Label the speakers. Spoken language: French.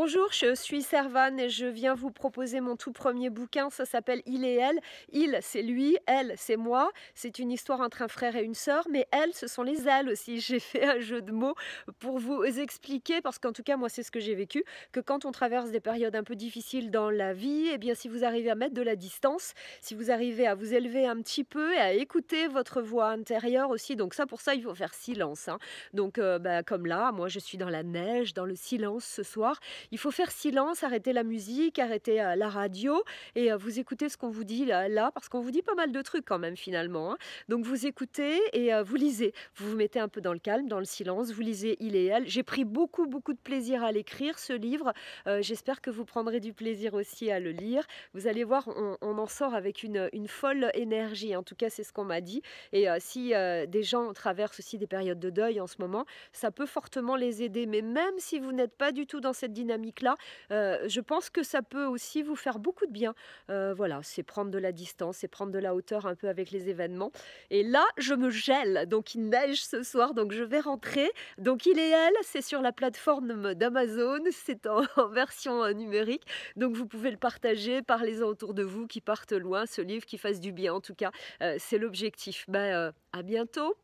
Speaker 1: Bonjour, je suis Servane et je viens vous proposer mon tout premier bouquin. Ça s'appelle Il et elle. Il, c'est lui, elle, c'est moi. C'est une histoire entre un frère et une sœur, mais elle, ce sont les ailes aussi. J'ai fait un jeu de mots pour vous expliquer, parce qu'en tout cas, moi, c'est ce que j'ai vécu, que quand on traverse des périodes un peu difficiles dans la vie, eh bien, si vous arrivez à mettre de la distance, si vous arrivez à vous élever un petit peu et à écouter votre voix intérieure aussi, donc ça, pour ça, il faut faire silence. Hein. Donc, euh, bah, comme là, moi, je suis dans la neige, dans le silence ce soir. Il faut faire silence, arrêter la musique, arrêter euh, la radio et euh, vous écoutez ce qu'on vous dit là, parce qu'on vous dit pas mal de trucs quand même finalement. Hein. Donc vous écoutez et euh, vous lisez. Vous vous mettez un peu dans le calme, dans le silence, vous lisez il et elle. J'ai pris beaucoup beaucoup de plaisir à l'écrire ce livre. J'espère que vous prendrez du plaisir aussi à le lire. Vous allez voir, on, en sort avec une, folle énergie. En tout cas, c'est ce qu'on m'a dit. Et si des gens traversent aussi des périodes de deuil en ce moment, ça peut fortement les aider. Mais même si vous n'êtes pas du tout dans cette dynamique là euh, je pense que ça peut aussi vous faire beaucoup de bien. Euh, voilà, c'est prendre de la distance, c'est prendre de la hauteur un peu avec les événements. Et là, je me gèle, donc il neige ce soir, donc je vais rentrer. Donc il et elle, c'est sur la plateforme d'Amazon, c'est en, version euh, numérique, donc vous pouvez le partager, parlez-en autour de vous qui partent loin, ce livre qui fasse du bien en tout cas, c'est l'objectif. Ben, à bientôt